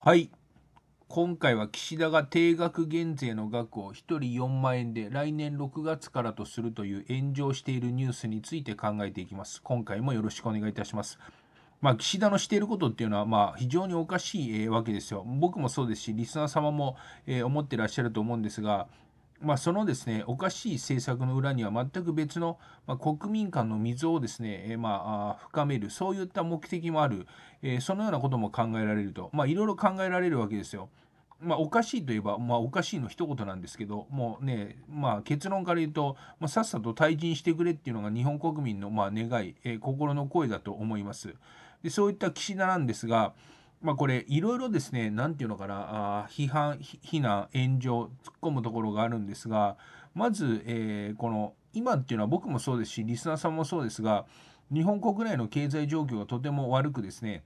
はい。今回は岸田が定額減税の額を1人4万円で来年6月からとするという炎上しているニュースについて考えていきます。今回もよろしくお願いいたします。まあ、岸田のしていることっていうのは、まあ、非常におかしい、わけですよ。僕もそうですし、リスナー様も、思ってらっしゃると思うんですが、まあ、そのですねおかしい政策の裏には全く別の、まあ、国民間の溝をですね、えまあ、深めるそういった目的もある、えそのようなことも考えられると、まあ、いろいろ考えられるわけですよ。まあ、おかしいといえば、まあ、おかしいの一言なんですけどもうね、まあ、結論から言うと、まあ、さっさと退陣してくれっていうのが日本国民のまあ願い、えー、心の声だと思います。でそういった岸田なんですが、まあ、これいろいろですねなんていうのかなあ批判非難炎上突っ込むところがあるんですがまず、えー、この今っていうのは僕もそうですしリスナーさんもそうですが日本国内の経済状況がとても悪くですね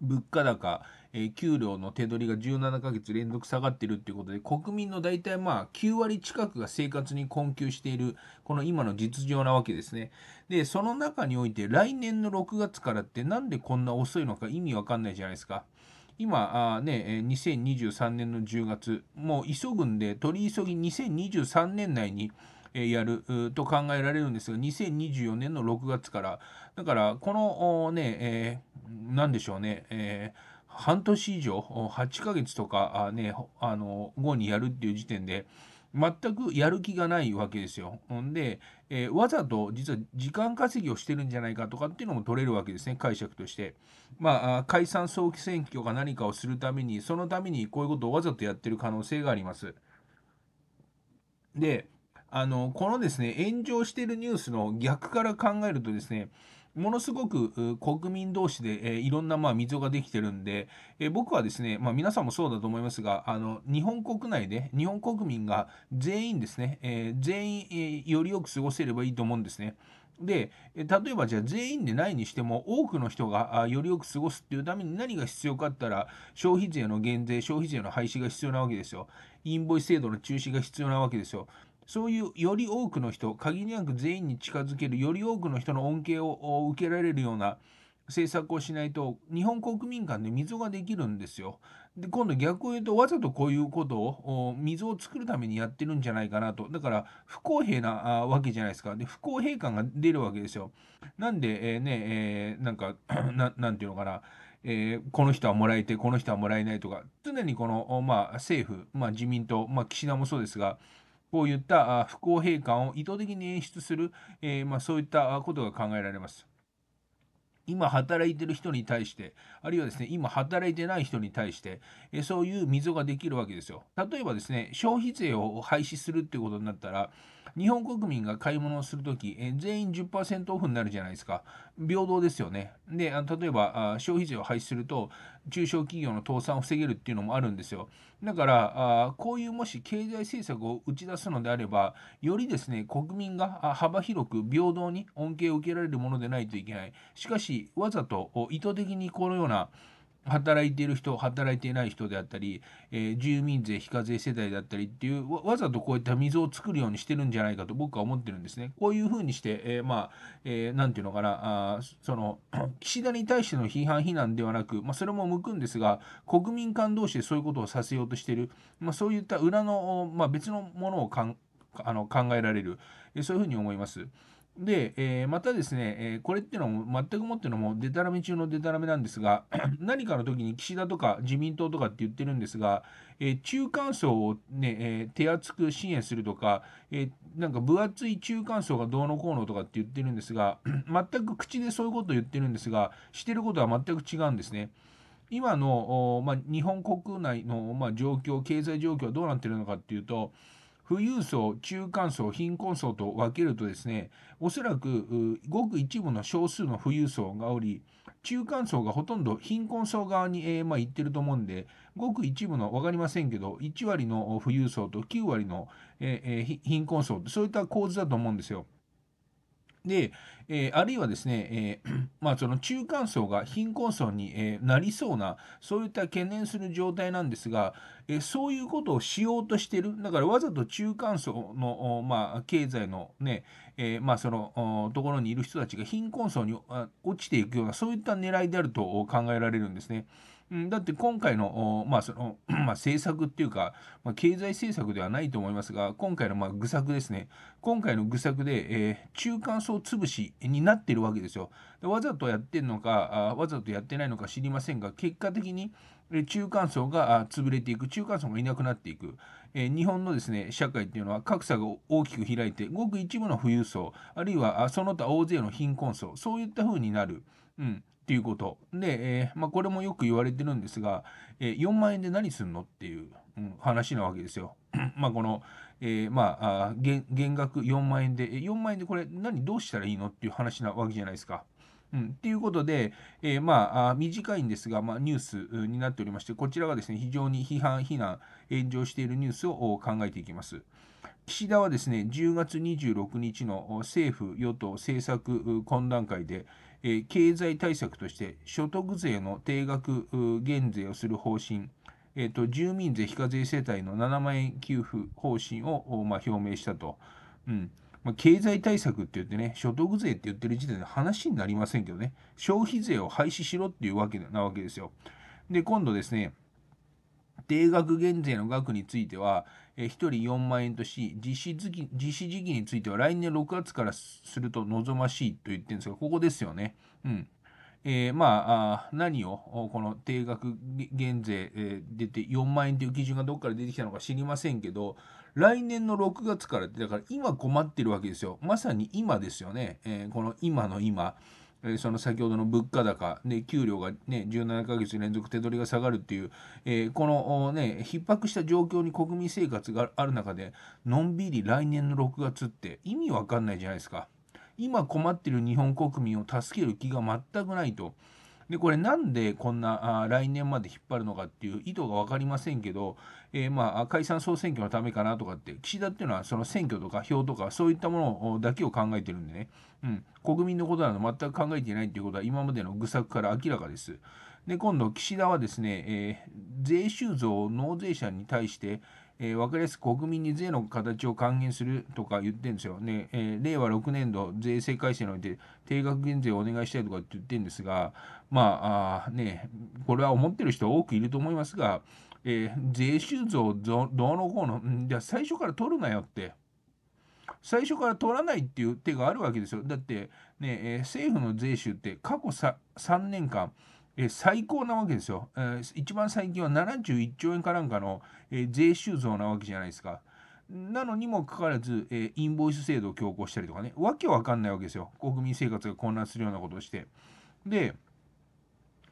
物価高、えー、給料の手取りが17ヶ月連続下がってるっていうことで、国民の大体まあ9割近くが生活に困窮している、この今の実情なわけですね。で、その中において来年の6月からってなんでこんな遅いのか意味わかんないじゃないですか。今あ、ね、2023年の10月、もう急ぐんで、取り急ぎ2023年内に、やると考えられるんですが、2024年の6月から、だから、このね、えー、なんでしょうね、えー半年以上8ヶ月とかねあの後にやるっていう時点で全くやる気がないわけですよ。んで、えー、わざと実は時間稼ぎをしてるんじゃないかとかっていうのも取れるわけですね解釈として。まあ解散早期選挙が何かをするためにそのためにこういうことをわざとやってる可能性があります。であのこのですね炎上してるニュースの逆から考えるとですねものすごく国民同士で、えいろんなまあ溝ができてるんで、え僕はですね、まあ、皆さんもそうだと思いますがあの日本国内で日本国民が全員ですね、え全員、えよりよく過ごせればいいと思うんですね。で例えばじゃあ全員でないにしても多くの人がよりよく過ごすっていうために何が必要かったら消費税の減税消費税の廃止が必要なわけですよインボイス制度の中止が必要なわけですよそういうより多くの人、限りなく全員に近づける、より多くの人の恩恵を受けられるような政策をしないと、日本国民間で溝ができるんですよ。で、今度逆を言うと、わざとこういうことを、溝を作るためにやってるんじゃないかなと。だから、不公平なわけじゃないですか。で、不公平感が出るわけですよ。なんで、えー、ね、えー、なんか、ななんていうのかな。えー、この人はもらえて、この人はもらえないとか、常にこの、まあ、政府、まあ、自民党、まあ、岸田もそうですが、こういった不公平感を意図的に演出する、えー、まあ、そういったことが考えられます。今働いてる人に対して、あるいはですね、今働いてない人に対して、えそういう溝ができるわけですよ。例えばですね、消費税を廃止するっていうことになったら、日本国民が買い物をするとき、え全員10%オフになるじゃないですか。平等ですよね。で、あの例えば消費税を廃止すると、中小企業の倒産を防げるっていうのもあるんですよ。だから、あこういうもし経済政策を打ち出すのであれば、よりですね、国民が幅広く平等に恩恵を受けられるものでないといけない。しかし、わざと意図的にこのような、働いている人働いていない人であったり、えー、住民税非課税世帯だったりっていうわざとこういった溝を作るようにしてるんじゃないかと僕は思ってるんですね。こういうふうにして、えー、まあ、えー、て言うのかなあその 岸田に対しての批判非難ではなく、まあ、それも向くんですが国民間同士でそういうことをさせようとしてる、まあ、そういった裏の、まあ、別のものをかんあの考えられる、えそういうふうに思います。で、えー、またですね、えー、これっていうのも全くもっていうのもデタラメ中のデタラメなんですが 何かの時に岸田とか自民党とかって言ってるんですが、えー、中間層をね、え手厚く支援するとか、えなんか分厚い中間層がどうのこうのとかって言ってるんですが 全く口でそういうことを言ってるんですがしてることは全く違うんですね。今の、まあ、日本国内の、まあ、状況経済状況はどうなってるのかっていうと富裕層、中間層、貧困層と分けるとですね、おそらくごく一部の少数の富裕層がおり、中間層がほとんど貧困層側に、えー、まあ、行ってると思うんで、ごく一部の分かりませんけど、1割の富裕層と9割の、えー、貧困層、そういった構図だと思うんですよ。で、えー、あるいはですね、えー、まあ、その中間層が貧困層に、えー、なりそうな、そういった懸念する状態なんですが、えそういうことをしようとしてる、だからわざと中間層の、まあ、経済のね、えまあ、そのところにいる人たちが貧困層に落ちていくような、そういった狙いであると考えられるんですね。うん、だって今回の、まあその まあ、政策っていうか、まあ、経済政策ではないと思いますが、今回のまあ愚策ですね、今回の愚策で、えー、中間層潰しになってるわけですよ。わざとやってるのかあ、わざとやってないのか知りませんが、結果的に中間層が潰れていく、中間層がいなくなっていく。え日本のですね社会っていうのは格差が大きく開いてごく一部の富裕層あるいはその他大勢の貧困層そういった風になる、うん、ていうこと。で、えー、まあ、これもよく言われてるんですが、えー、4万円で何すんのっていう、うん、話なわけですよ。まあこの、えー、まあ減額4万円で、4万円でこれ何どうしたらいいのっていう話なわけじゃないですか。うん、っていうことで、えー、まあ、短いんですが、まあ、ニュースになっておりまして、こちらがですね、非常に批判、非難、炎上しているニュースを考えていきます。岸田はですね、10月26日の政府与党政策懇談会で、え経済対策として所得税の定額減税をする方針、えーと、と住民税非課税世帯の7万円給付方針を、まあ、表明したと。うんまあ、経済対策って言ってね、所得税って言ってる時点で話になりませんけどね、消費税を廃止しろっていうわけなわけですよ。で、今度ですね、定額減税の額については、えー、1人4万円とし実施時期、実施時期については来年6月からすると望ましいと言ってるんですが、ここですよね。うん。えー、まあ何をこの定額減税、えー、出て4万円という基準がどこから出てきたのか知りませんけど来年の6月からってだから今困ってるわけですよまさに今ですよね、えー、この今の今、えその先ほどの物価高、で給料が、ね、17ヶ月連続手取りが下がるっていう、えー、この、ね、逼迫した状況に国民生活がある中で、のんびり来年の6月って意味わかんないじゃないですか。今困ってる日本国民を助ける気が全くないと。でこれなんでこんなあ来年まで引っ張るのかっていう意図が分かりませんけど、えー、まあ解散総選挙のためかなとかって岸田っていうのはその選挙とか票とかそういったものだけを考えてるんでね、うん、国民のことなど全く考えていないということは今までの愚策から明らかです。で今度岸田はですね、えー、税収増納税者に対して、えー、分かりやすく国民に税の形を還元するとか言ってるんですよ。ねえー、令和6年度税制改正において定額減税をお願いしたいとかって言ってるんですが、まあね、これは思ってる人多くいると思いますが、えー、税収増どうのこうの、じゃあ最初から取るなよって。最初から取らないっていう手があるわけですよ。だってね、ねえー、政府の税収って過去さ3年間、え最高なわけですよ、えー、一番最近は71兆円かなんかの、えー、税収増なわけじゃないですか。なのにもかかわらず、えー、インボイス制度を強行したりとかね、わけわかんないわけですよ。国民生活が混乱するようなことをして。で、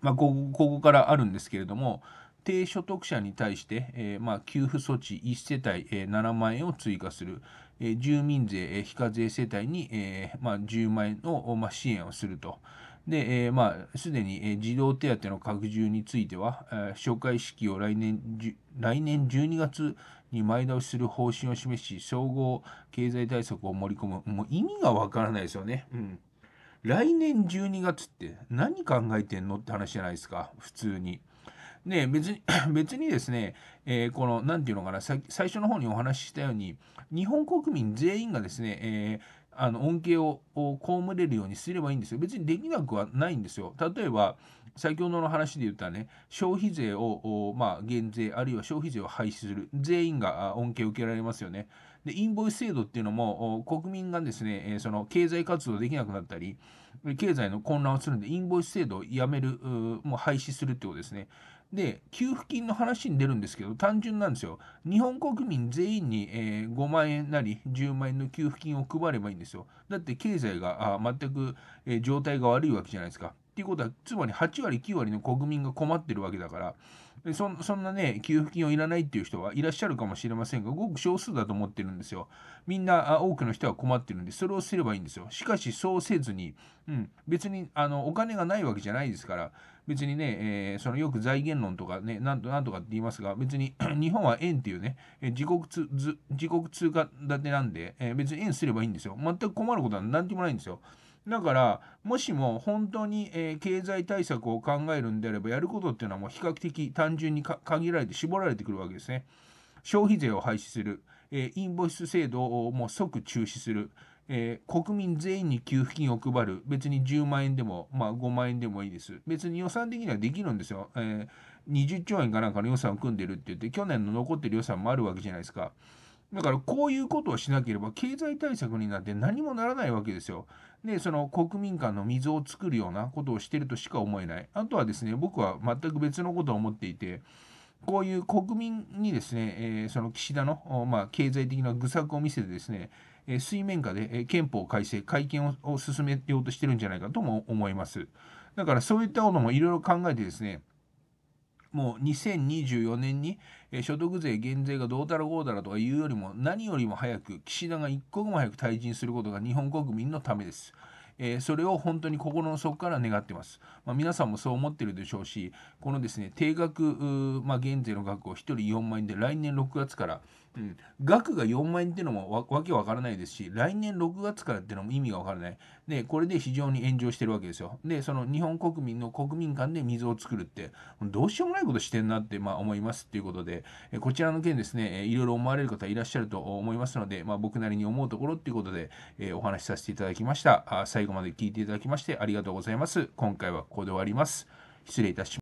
まあ、ここここからあるんですけれども、低所得者に対して、えー、まあ、給付措置1世帯、えー、7万円を追加する、えー、住民税、え非課税世帯に、えまあ、10万円の、まあ、支援をすると、で、えー、まあ、すでに、児童手当の拡充については、紹介式を来年来年12月に前倒しする方針を示し、総合経済対策を盛り込む。もう意味がわからないですよね。うん。来年12月って何考えてんのって話じゃないですか、普通に。ね、別に、別にですね、えー、この、何て言うのかな、最初の方にお話ししたように、日本国民全員がですね、えー、あの恩恵を被れるようにすればいいんですよ。別にできなくはないんですよ。例えば、先ほどの話で言ったね、消費税を、まあ、減税、あるいは消費税を廃止する。全員が恩恵を受けられますよね。で、インボイス制度っていうのも、国民がですね、その経済活動できなくなったり、経済の混乱をするんで、インボイス制度をやめる、もう廃止するってことですね。で、給付金の話に出るんですけど、単純なんですよ。日本国民全員に、えー、5万円なり10万円の給付金を配ればいいんですよ。だって経済があ全く、えー、状態が悪いわけじゃないですか。っていうことはつまり8割9割の国民が困ってるわけだからそんなね給付金をいらないっていう人はいらっしゃるかもしれませんがごく少数だと思ってるんですよみんな多くの人は困ってるんでそれをすればいいんですよしかしそうせずに、うん、別にあのお金がないわけじゃないですから別にね、えー、そのよく財源論とかね、なんとなんとかって言いますが、別に 日本は円っていうね、えー、自国通自国通貨建てなんで、えー、別に円すればいいんですよ。全く困ることは何でもないんですよ。だからもしも本当に、えー、経済対策を考えるんであればやることっていうのはもう比較的単純に限られて絞られてくるわけですね。消費税を廃止する、えー、インボイス制度をもう即中止する、えー、国民全員に給付金を配る別に10万円でも、まあ、5万円でもいいです別に予算的にはできるんですよ、え20兆円かなんかの予算を組んでるって言って去年の残ってる予算もあるわけじゃないですか。だからこういうことをしなければ経済対策になって何もならないわけですよ。で、その国民間の溝を作るようなことをしてるとしか思えない。あとはですね、僕は全く別のことを思っていて、こういう国民にですね、えー、その岸田の、まあ、経済的な愚策を見せてですね、え水面下で、え憲法改正、改憲を進めようとしてるんじゃないかとも思います。だからそういったこともいろいろ考えてですね、もう2024年に、えー、所得税減税がどうたらこうたらとかいうよりも何よりも早く岸田が一刻も早く退陣することが日本国民のためです。えー、それを本当に心の底から願ってます。まあ、皆さんもそう思ってるでしょうし、このですね、定額、まあ、減税の額を1人4万円で来年6月から、うん、額が4万円っていうのもわけわからないですし、来年6月からっていうのも意味がわからない。で、これで非常に炎上してるわけですよ。で、その日本国民の国民間で水を作るって、どうしようもないことしてんなって、まあ、思いますっていうことで、えこちらの件ですね、いろいろ思われる方いらっしゃると思いますので、まあ、僕なりに思うところっていうことで、えお話しさせていただきましたあ。最後まで聞いていただきましてありがとうございます。今回はここで終わります。失礼いたします。